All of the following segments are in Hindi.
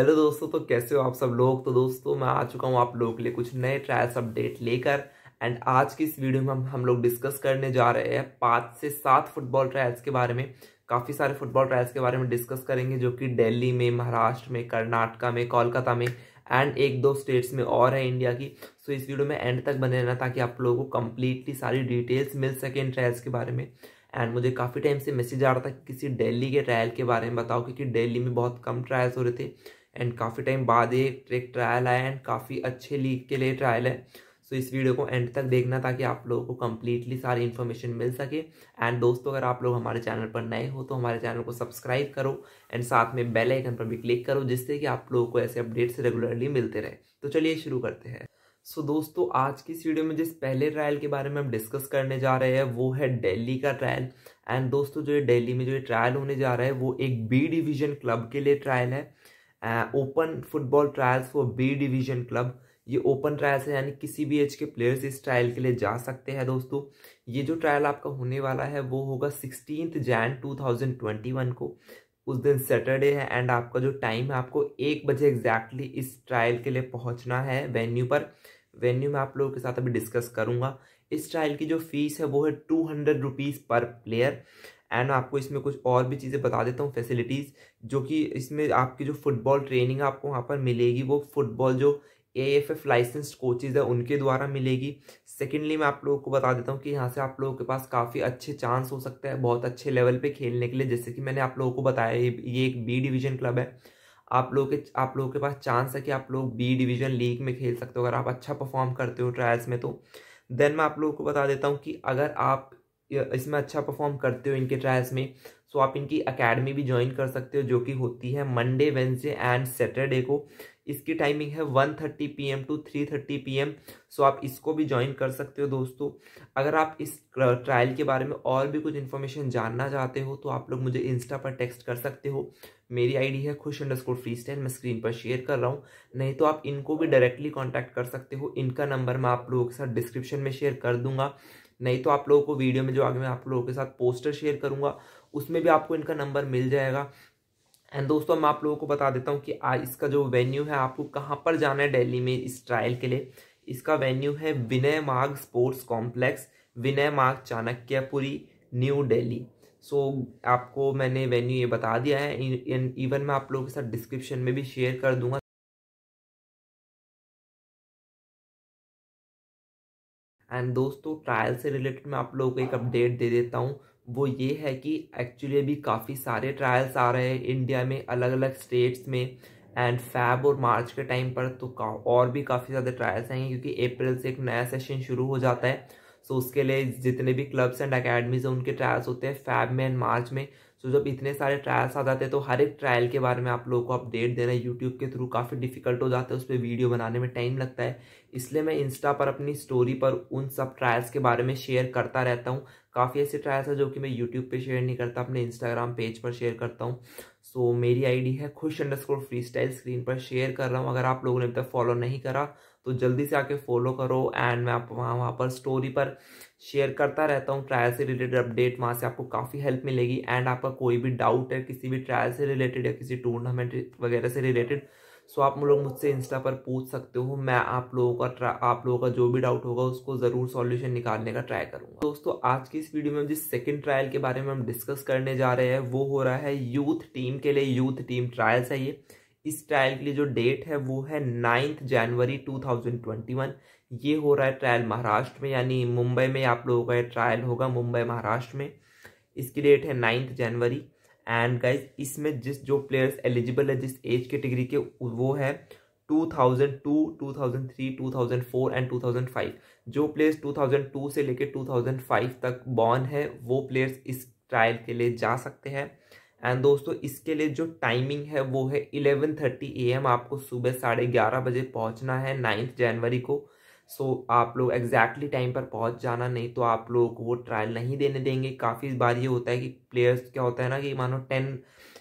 हेलो दोस्तों तो कैसे हो आप सब लोग तो दोस्तों मैं आ चुका हूँ आप लोगों के लिए कुछ नए ट्रायल्स अपडेट लेकर एंड आज की इस वीडियो में हम हम लोग डिस्कस करने जा रहे हैं पाँच से सात फुटबॉल ट्रायल्स के बारे में काफ़ी सारे फुटबॉल ट्रायल्स के बारे में डिस्कस करेंगे जो कि दिल्ली में महाराष्ट्र में कर्नाटका में कोलकाता में एंड एक दो स्टेट्स में और है इंडिया की सो इस वीडियो में एंड तक बने रहना ताकि आप लोगों को कम्प्लीटली सारी डिटेल्स मिल सके इन ट्रायल्स के बारे में एंड मुझे काफ़ी टाइम से मैसेज आ रहा था कि किसी दिल्ली के ट्रायल के बारे में बताओ क्योंकि दिल्ली में बहुत कम ट्रायल्स हो रहे थे एंड काफ़ी टाइम बाद एक ट्रिक ट्रायल आया एंड काफ़ी अच्छे लीग के लिए ट्रायल है सो so, इस वीडियो को एंड तक देखना ताकि आप लोगों को कम्प्लीटली सारी इन्फॉर्मेशन मिल सके एंड दोस्तों अगर आप लोग हमारे चैनल पर नए हो तो हमारे चैनल को सब्सक्राइब करो एंड साथ में बेल आइकन पर भी क्लिक करो जिससे कि आप लोगों को ऐसे अपडेट्स रेगुलरली मिलते रहे तो चलिए शुरू करते हैं सो so, दोस्तों आज की इस वीडियो में जिस पहले ट्रायल के बारे में हम डिस्कस करने जा रहे हैं वो है दिल्ली का ट्रायल एंड दोस्तों जो ये दिल्ली में जो ये ट्रायल होने जा रहा है वो एक बी डिवीजन क्लब के लिए ट्रायल है open football trials for B division club ये ओपन ट्रायल्स है यानी किसी भी एज के प्लेयर्स इस ट्रायल के लिए जा सकते हैं दोस्तों ये जो ट्रायल आपका होने वाला है वो होगा सिक्सटीन जैन वन को उस दिन सैटरडे है एंड आपका जो टाइम है आपको एक बजे एग्जैक्टली इस ट्रायल के लिए पहुंचना है वेन्यू पर वेन्यू में आप लोगों के साथ अभी डिस्कस करूंगा इस ट्रायल की जो फीस है वो है two hundred rupees per player and आपको इसमें कुछ और भी चीज़ें बता देता हूँ फैसिलिटीज़ जो कि इसमें आपकी जो फुटबॉल ट्रेनिंग आपको वहाँ पर मिलेगी वो फुटबॉल जो A F F license coaches है उनके द्वारा मिलेगी सेकेंडली मैं आप लोगों को बता देता हूँ कि यहाँ से आप लोगों के पास काफ़ी अच्छे चांस हो सकते हैं बहुत अच्छे लेवल पे खेलने के लिए जैसे कि मैंने आप लोगों को बताया ये एक बी डिवीज़न क्लब है आप लोगों के आप लोगों के पास चांस है कि आप लोग बी डिवीज़न लीग में खेल सकते हो अगर आप अच्छा परफॉर्म करते हो ट्रायल्स में तो देन मैं आप लोगों को बता देता हूँ कि अगर आप इसमें अच्छा परफॉर्म करते हो इनके ट्रायल्स में सो आप इनकी अकेडमी भी ज्वाइन कर सकते हो जो कि होती है मंडे वेंसडे एंड सैटरडे को इसकी टाइमिंग है one thirty P M to three thirty P M so आप इसको भी ज्वाइन कर सकते हो दोस्तों अगर आप इस ट्रायल के बारे में और भी कुछ इन्फॉर्मेशन जानना चाहते हो तो आप लोग मुझे इंस्टा पर टेक्स्ट कर सकते हो मेरी आईडी है Khush underscore freestyle मैं स्क्रीन पर शेयर कर रहा हूँ नहीं तो आप इनको भी डायरेक्टली कॉन्टैक्ट कर सकते हो इनका नंबर मैं आप लोगों के साथ डिस्क्रिप्शन में शेयर कर दूंगा नहीं तो आप लोगों को वीडियो में जो आगे मैं आप लोगों के साथ पोस्टर शेयर करूँगा उसमें भी आपको इनका नंबर मिल जाएगा एंड दोस्तों मैं आप लोगों को बता देता हूँ कि आज इसका जो वेन्यू है आपको कहाँ पर जाना है डेली में इस ट्रायल के लिए इसका वेन्यू है विनय मार्ग स्पोर्ट्स कॉम्प्लेक्स विनय मार्ग चाणक्यपुरी न्यू दिल्ली सो आपको मैंने वेन्यू ये बता दिया है इवन मैं आप लोगों के साथ डिस्क्रिप्शन में भी शेयर कर दूंगा एंड दोस्तों ट्रायल से रिलेटेड मैं आप लोगों को एक अपडेट दे देता हूँ वो ये है कि एक्चुअली अभी काफ़ी सारे ट्रायल्स आ रहे हैं इंडिया में अलग अलग स्टेट्स में एंड फैब और मार्च के टाइम पर तो का और भी काफ़ी ज़्यादा ट्रायल्स आएंगे क्योंकि अप्रैल से एक नया सेशन शुरू हो जाता है सो so, उसके लिए जितने भी क्लब्स एंड अकेडमीज हैं उनके ट्रायल्स होते हैं फैब में एंड मार्च में सो जब इतने सारे ट्रायल्स आ जाते हैं तो हर एक ट्रायल के बारे में आप लोगों को अपडेट देना यूट्यूब के थ्रू काफ़ी डिफिकल्ट हो जाता है उस पर वीडियो बनाने में टाइम लगता है इसलिए मैं इंस्टा पर अपनी स्टोरी पर उन सब ट्रायल्स के बारे में शेयर करता रहता हूँ काफ़ी ऐसे ट्रायल्स हैं जो कि मैं यूट्यूब पर शेयर नहीं करता अपने इंस्टाग्राम पेज पर शेयर करता हूँ सो मेरी आईडी है Khush underscore freestyle screen पर शेयर कर रहा हूँ अगर आप लोगों ने अभी तक फॉलो नहीं करा तो जल्दी से आके फॉलो करो एंड मैं आप वहाँ वहाँ पर स्टोरी पर शेयर करता रहता हूँ ट्रायल से रिलेटेड अपडेट वहाँ से आपको काफ़ी हेल्प मिलेगी एंड आपका कोई भी डाउट है किसी भी ट्रायल से रिलेटेड या किसी टूर्नामेंट वगैरह से रिलेटेड सो तो आप लोग मुझसे इंस्टा पर पूछ सकते हो मैं आप लोगों का आप लोगों का जो भी डाउट होगा उसको ज़रूर सॉल्यूशन निकालने का ट्राई करूँगा दोस्तों आज की इस वीडियो में जिस सेकेंड ट्रायल के बारे में हम डिस्कस करने जा रहे हैं वो हो रहा है यूथ टीम के लिए यूथ टीम ट्रायल्स है ये इस ट्रायल के लिए जो डेट है वो है नाइन्थ जनवरी वन ये हो रहा है ट्रायल महाराष्ट्र में यानी मुंबई में आप लोगों का ट्रायल होगा मुंबई महाराष्ट्र में इसकी डेट है नाइन्थ जनवरी एंड गाइज इसमें जिस जो प्लेयर्स एलिजिबल है जिस एज कैटेगरी के, के वो है 2002, 2003, 2004 एंड 2005 जो प्लेयर्स 2002 से लेकर 2005 तक बॉर्न है वो प्लेयर्स इस ट्रायल के लिए जा सकते हैं एंड दोस्तों इसके लिए जो टाइमिंग है वो है 11:30 एम आपको सुबह साढ़े ग्यारह बजे पहुंचना है नाइन्थ जनवरी को सो so, आप लोग एग्जैक्टली टाइम पर पहुंच जाना नहीं तो आप लोगों को वो ट्रायल नहीं देने देंगे काफ़ी बार ये होता है कि प्लेयर्स क्या होता है ना कि मानो टेन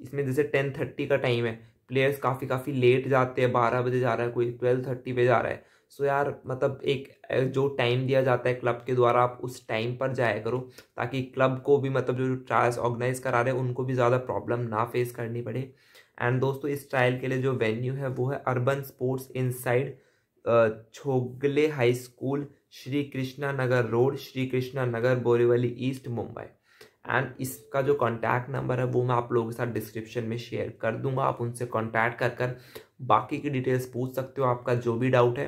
इसमें जैसे टेन थर्टी का टाइम है प्लेयर्स काफ़ी काफ़ी लेट जाते हैं बारह बजे जा रहा है कोई ट्वेल्व थर्टी पे जा रहा है सो so, यार मतलब एक जो टाइम दिया जाता है क्लब के द्वारा आप उस टाइम पर जाया करो ताकि क्लब को भी मतलब जो ट्रायल्स ऑर्गेनाइज करा रहे हैं उनको भी ज़्यादा प्रॉब्लम ना फेस करनी पड़े एंड दोस्तों इस ट्रायल के लिए जो वेन्यू है वो है urban sports inside Chogle high school Shri Krishna Nagar road Shri Krishna Nagar Borivali east Mumbai and इसका जो कॉन्टैक्ट नंबर है वो मैं आप लोगों के साथ डिस्क्रिप्शन में शेयर कर दूंगा आप उनसे कॉन्टैक्ट कर कर बाकी की डिटेल्स पूछ सकते हो आपका जो भी डाउट है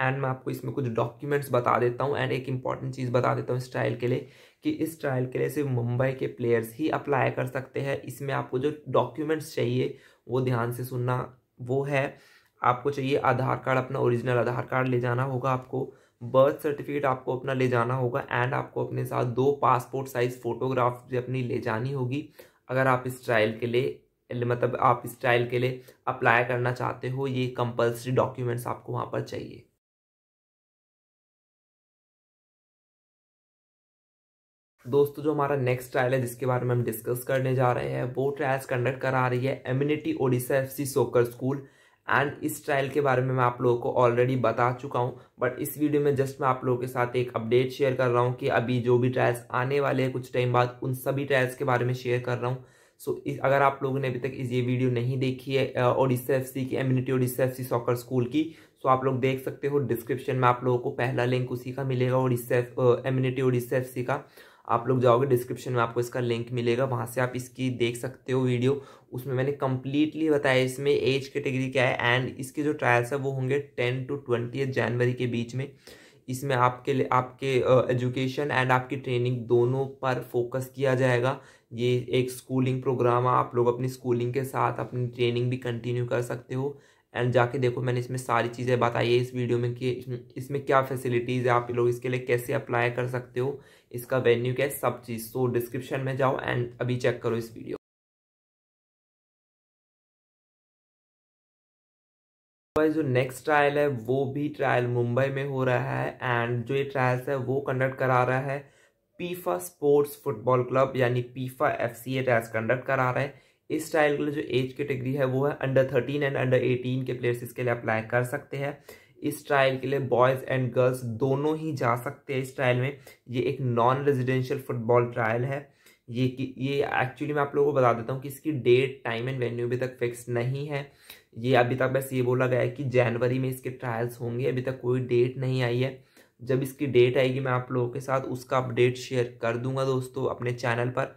एंड मैं आपको इसमें कुछ डॉक्यूमेंट्स बता देता हूँ एंड एक इम्पॉर्टेंट चीज़ बता देता हूँ इस ट्रायल के लिए कि इस ट्रायल के लिए सिर्फ मुंबई के प्लेयर्स ही अप्लाई कर सकते हैं इसमें आपको जो डॉक्यूमेंट्स चाहिए वो ध्यान से सुनना वो है आपको चाहिए आधार कार्ड अपना ओरिजिनल आधार कार्ड ले जाना होगा आपको बर्थ सर्टिफिकेट आपको अपना ले जाना होगा एंड आपको अपने साथ दो पासपोर्ट साइज़ फ़ोटोग्राफ भी अपनी ले जानी होगी अगर आप इस ट्रायल के लिए मतलब आप इस ट्रायल के लिए अप्लाई करना चाहते हो ये कंपलसरी डॉक्यूमेंट्स आपको वहाँ पर चाहिए दोस्तों जो हमारा नेक्स्ट ट्रायल है जिसके बारे में हम डिस्कस करने जा रहे हैं वो ट्रायल्स कंडक्ट करा रही है एम्यूनिटी ओडिशा एफ सी सोकर स्कूल एंड इस ट्रायल के बारे में मैं आप लोगों को ऑलरेडी बता चुका हूँ बट इस वीडियो में जस्ट मैं आप लोगों के साथ एक अपडेट शेयर कर रहा हूँ कि अभी जो भी ट्रायल्स आने वाले हैं कुछ टाइम बाद उन सभी ट्रायल्स के बारे में शेयर कर रहा हूँ सो so, अगर आप लोगों ने अभी तक ये वीडियो नहीं देखी है ओडिशा एफ की एम्यूनिटी ओडिशा एफ सॉकर स्कूल की सो तो so, आप लोग देख सकते हो डिस्क्रिप्शन में आप लोगों को पहला लिंक उसी का मिलेगा ओडिशा एफ एम्यूनिटी ओडिशा एफ का आप लोग जाओगे डिस्क्रिप्शन में आपको इसका लिंक मिलेगा वहाँ से आप इसकी देख सकते हो वीडियो उसमें मैंने कंप्लीटली बताया इसमें एज कैटेगरी क्या है एंड इसके जो ट्रायल्स है वो होंगे टेन टू ट्वेंटी जनवरी के बीच में इसमें आपके लिए आपके एजुकेशन एंड आपकी ट्रेनिंग दोनों पर फोकस किया जाएगा ये एक स्कूलिंग प्रोग्राम है आप लोग अपनी स्कूलिंग के साथ अपनी ट्रेनिंग भी कंटिन्यू कर सकते हो एंड जाके देखो मैंने इसमें सारी चीज़ें बताई है इस वीडियो में कि इसमें क्या फैसिलिटीज़ है आप लोग इसके लिए कैसे अप्लाई कर सकते हो इसका वेन्यू क्या है सब चीज़ सो डिस्क्रिप्शन में जाओ एंड अभी चेक करो इस वीडियो जो नेक्स्ट ट्रायल है वो भी ट्रायल मुंबई में हो रहा है एंड जो ये ट्रायल्स है वो कंडक्ट करा रहा है पीफा स्पोर्ट्स फुटबॉल क्लब यानी PIFA F C A trials conduct करा रहा है इस ट्रायल के लिए जो एज कैटेगरी है वो है under thirteen and under eighteen के प्लेयर्स इसके लिए अप्लाई कर सकते हैं इस ट्रायल के लिए बॉयज़ एंड गर्ल्स दोनों ही जा सकते हैं इस ट्रायल में ये एक नॉन रेजिडेंशियल फुटबॉल ट्रायल है ये कि ये एक्चुअली मैं आप लोगों को बता देता हूँ कि इसकी डेट टाइम एंड वेन्यू अभी तक फिक्स नहीं है ये अभी तक बस ये बोला गया है कि जनवरी में इसके ट्रायल्स होंगे अभी तक कोई डेट नहीं आई है जब इसकी डेट आएगी मैं आप लोगों के साथ उसका अपडेट शेयर कर दूंगा दोस्तों अपने चैनल पर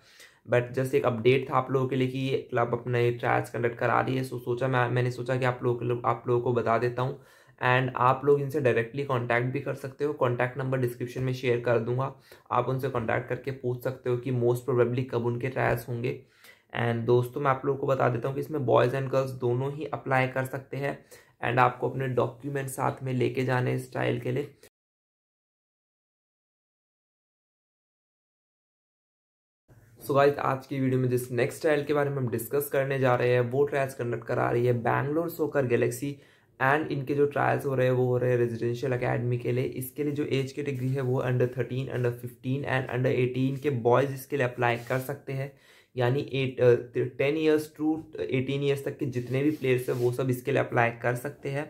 बट जस्ट एक अपडेट था आप लोगों के लिए कि ये क्लब अपने ट्रायल्स कंडक्ट करा रही है सो सोचा मैं मैंने सोचा कि आप लोगों आप लोगों को बता देता हूँ एंड आप लोग इनसे डायरेक्टली कांटेक्ट भी कर सकते हो कांटेक्ट नंबर डिस्क्रिप्शन में शेयर कर दूंगा आप उनसे कांटेक्ट करके पूछ सकते हो कि मोस्ट प्रोबेबली कब उनके ट्रायल्स होंगे एंड दोस्तों मैं आप लोगों को बता देता हूँ कि इसमें बॉयज़ एंड गर्ल्स दोनों ही अप्लाई कर सकते हैं एंड आपको अपने डॉक्यूमेंट साथ में लेके जाने इस ट्रायल के लिए सो so गाइज आज की वीडियो में जिस नेक्स्ट ट्रायल के बारे में हम डिस्कस करने जा रहे हैं वो ट्रायल्स कंडक्ट करा रही है बैंगलोर सोकर गैलेक्सी एंड इनके जो ट्रायल्स हो रहे हैं वो हो रहे हैं रेजिडेंशियल अकेडमी के लिए इसके लिए जो एज कैटेगरी है वो under thirteen under fifteen and under eighteen के बॉयज़ इसके लिए अप्लाई कर सकते हैं यानी eight ten years to eighteen years तक के जितने भी प्लेयर्स हैं वो सब इसके लिए अप्लाई कर सकते हैं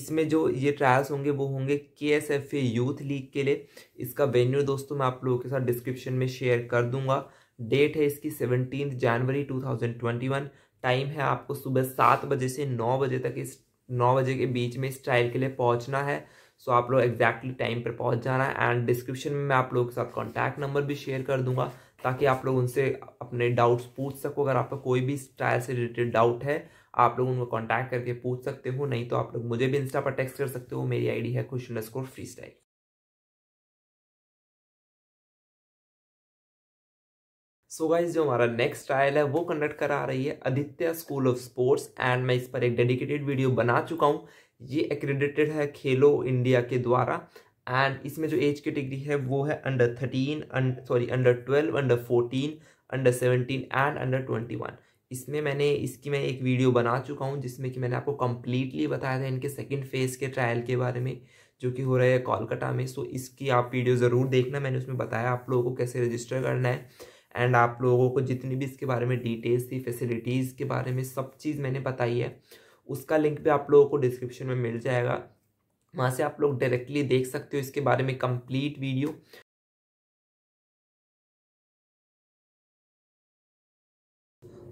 इसमें जो ये ट्रायल्स होंगे वो होंगे के S F A youth league के लिए इसका वेन्यू दोस्तों मैं आप लोगों के साथ डिस्क्रिप्शन में शेयर कर दूंगा डेट है इसकी seventeen January two thousand twenty one time है आपको सुबह सात बजे से नौ बजे तक इस नौ बजे के बीच में इस ट्रायल के लिए पहुंचना है सो आप लोग एग्जैक्टली टाइम पर पहुंच जाना है एंड डिस्क्रिप्शन में मैं आप लोगों के साथ कॉन्टैक्ट नंबर भी शेयर कर दूंगा ताकि आप लोग उनसे अपने डाउट्स पूछ सको अगर आपका कोई भी ट्रायल से रिलेटेड डाउट है आप लोग उनको कॉन्टैक्ट करके पूछ सकते हो नहीं तो आप लोग मुझे भी इंस्टा पर टेक्स्ट कर सकते हो मेरी आई है खुश फ्री स्टाइल सो गाइज जो हमारा नेक्स्ट ट्रायल है वो कंडक्ट करा रही है Aditya school of sports and मैं इस पर एक डेडिकेटेड वीडियो बना चुका हूँ ये एक्रेडिटेड है खेलो इंडिया के द्वारा एंड इसमें जो एज कैटेगरी है वो है under thirteen sorry under twelve under fourteen under seventeen and under twenty one इसमें मैंने इसकी मैं एक वीडियो बना चुका हूँ जिसमें कि मैंने आपको कम्प्लीटली बताया था इनके सेकेंड फेज़ के ट्रायल के बारे में जो कि हो रहा है कोलकाता में सो इसकी आप वीडियो ज़रूर देखना मैंने उसमें बताया आप लोगों को कैसे रजिस्टर करना है एंड आप लोगों को जितनी भी इसके बारे में डिटेल्स थी फैसिलिटीज़ के बारे में सब चीज़ मैंने बताई है उसका लिंक भी आप लोगों को डिस्क्रिप्शन में मिल जाएगा वहाँ से आप लोग डायरेक्टली देख सकते हो इसके बारे में कंप्लीट वीडियो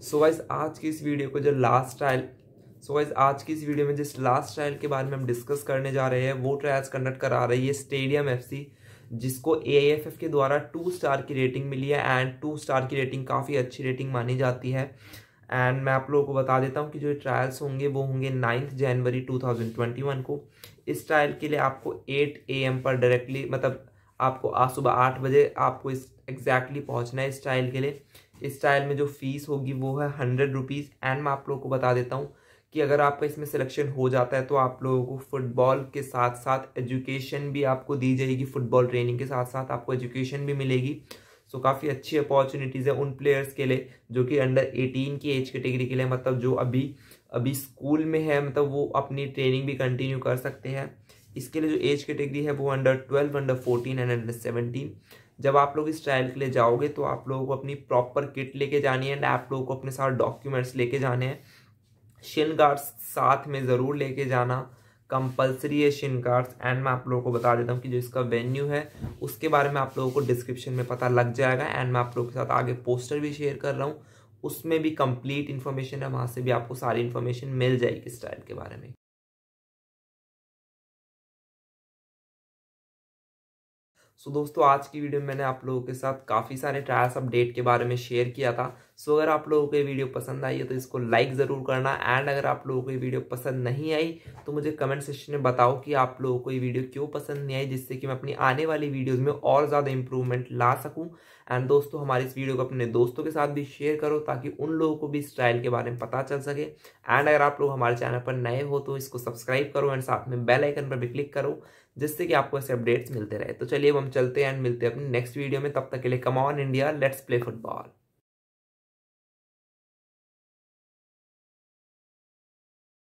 सो so वाइज आज की इस वीडियो को जो लास्ट ट्रायल सो वाइज आज की इस वीडियो में जिस लास्ट ट्रायल के बारे में हम डिस्कस करने जा रहे हैं वो ट्रायल्स कंडक्ट करा रही है स्टेडियम एफसी जिसको ए के द्वारा टू स्टार की रेटिंग मिली है एंड टू स्टार की रेटिंग काफ़ी अच्छी रेटिंग मानी जाती है एंड मैं आप लोगों को बता देता हूँ कि जो ट्रायल्स होंगे वो होंगे नाइन्थ जनवरी 2021 को इस ट्रायल के लिए आपको 8 एम पर डायरेक्टली मतलब आपको आज सुबह आठ बजे आपको इस एग्जैक्टली पहुँचना है इस ट्रायल के लिए इस ट्रायल में जो फीस होगी वो है हंड्रेड रुपीज़ एंड मैं आप लोगों को बता देता हूँ कि अगर आपका इसमें सिलेक्शन हो जाता है तो आप लोगों को फुटबॉल के साथ साथ एजुकेशन भी आपको दी जाएगी फुटबॉल ट्रेनिंग के साथ साथ आपको एजुकेशन भी मिलेगी सो so, काफ़ी अच्छी अपॉर्चुनिटीज़ है उन प्लेयर्स के लिए जो कि अंडर 18 की एज कैटेगरी के लिए मतलब जो अभी अभी स्कूल में है मतलब वो अपनी ट्रेनिंग भी कंटिन्यू कर सकते हैं इसके लिए जो एज कैटेगरी है वो under twelve under fourteen and under seventeen जब आप लोग इस ट्रायल के लिए जाओगे तो आप लोगों को अपनी प्रॉपर किट लेके जानी है एंड आप लोगों को अपने साथ डॉक्यूमेंट्स लेके जाने हैं शिन गार्ड्स साथ में ज़रूर लेके जाना कंपलसरी है शिन गार्ड्स एंड मैं आप लोगों को बता देता हूँ कि जो इसका वेन्यू है उसके बारे में आप लोगों को डिस्क्रिप्शन में पता लग जाएगा एंड मैं आप लोगों के साथ आगे पोस्टर भी शेयर कर रहा हूँ उसमें भी कंप्लीट इन्फॉर्मेशन है वहाँ से भी आपको सारी इन्फॉर्मेशन मिल जाएगी इस के बारे में सो so, दोस्तों आज की वीडियो में मैंने आप लोगों के साथ काफ़ी सारे ट्रायल्स अपडेट के बारे में शेयर किया था सो so, अगर आप लोगों को ये वीडियो पसंद आई है तो इसको लाइक ज़रूर करना एंड अगर आप लोगों को ये वीडियो पसंद नहीं आई तो मुझे कमेंट सेक्शन में बताओ कि आप लोगों को ये वीडियो क्यों पसंद नहीं आई जिससे कि मैं अपनी आने वाली वीडियोज़ में और ज़्यादा इंप्रूवमेंट ला सकूँ एंड दोस्तों हमारे इस वीडियो को अपने दोस्तों के साथ भी शेयर करो ताकि उन लोगों को भी इस ट्रायल के बारे में पता चल सके एंड अगर आप लोग हमारे चैनल पर नए हो तो इसको सब्सक्राइब करो एंड साथ में बेलाइकन पर भी क्लिक करो जिससे कि आपको ऐसे अपडेट्स मिलते रहे तो चलिए अब हम चलते हैं एंड मिलते हैं अपने नेक्स्ट वीडियो में तब तक के लिए come on India let's play football